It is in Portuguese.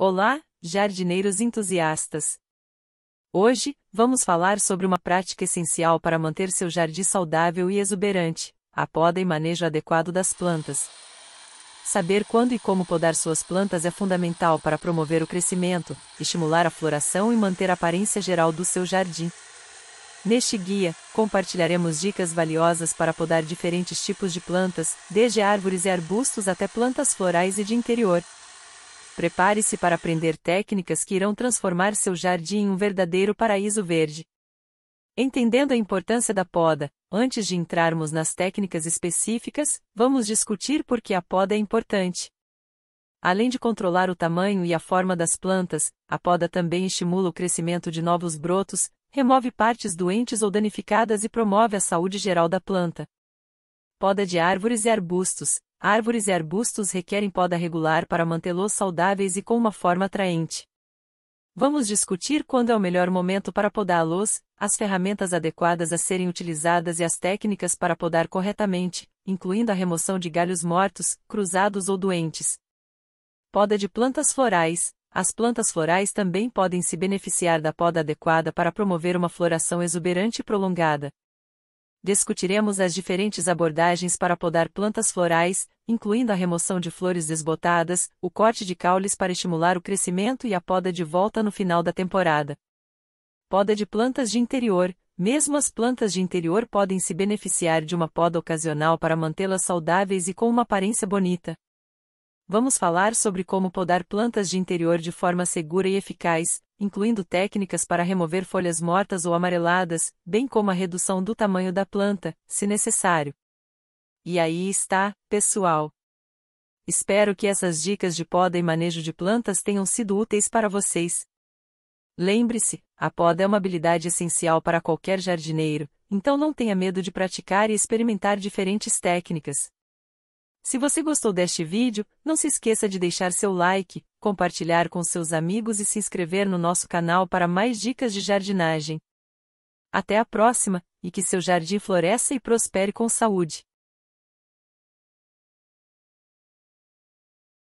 Olá, jardineiros entusiastas! Hoje, vamos falar sobre uma prática essencial para manter seu jardim saudável e exuberante: a poda e manejo adequado das plantas. Saber quando e como podar suas plantas é fundamental para promover o crescimento, estimular a floração e manter a aparência geral do seu jardim. Neste guia, compartilharemos dicas valiosas para podar diferentes tipos de plantas, desde árvores e arbustos até plantas florais e de interior. Prepare-se para aprender técnicas que irão transformar seu jardim em um verdadeiro paraíso verde. Entendendo a importância da poda, antes de entrarmos nas técnicas específicas, vamos discutir por que a poda é importante. Além de controlar o tamanho e a forma das plantas, a poda também estimula o crescimento de novos brotos, remove partes doentes ou danificadas e promove a saúde geral da planta. Poda de árvores e arbustos. Árvores e arbustos requerem poda regular para mantê-los saudáveis e com uma forma atraente. Vamos discutir quando é o melhor momento para podá-los, as ferramentas adequadas a serem utilizadas e as técnicas para podar corretamente, incluindo a remoção de galhos mortos, cruzados ou doentes. Poda de plantas florais. As plantas florais também podem se beneficiar da poda adequada para promover uma floração exuberante e prolongada, discutiremos as diferentes abordagens para podar plantas florais, incluindo a remoção de flores desbotadas, o corte de caules para estimular o crescimento e a poda de volta no final da temporada. Poda de plantas de interior. Mesmo as plantas de interior podem se beneficiar de uma poda ocasional para mantê-las saudáveis e com uma aparência bonita. Vamos falar sobre como podar plantas de interior de forma segura e eficaz, incluindo técnicas para remover folhas mortas ou amareladas, bem como a redução do tamanho da planta, se necessário. E aí está, pessoal. Espero que essas dicas de poda e manejo de plantas tenham sido úteis para vocês. Lembre-se, a poda é uma habilidade essencial para qualquer jardineiro, então não tenha medo de praticar e experimentar diferentes técnicas. Se você gostou deste vídeo, não se esqueça de deixar seu like, compartilhar com seus amigos e se inscrever no nosso canal para mais dicas de jardinagem. Até a próxima, e que seu jardim floresça e prospere com saúde.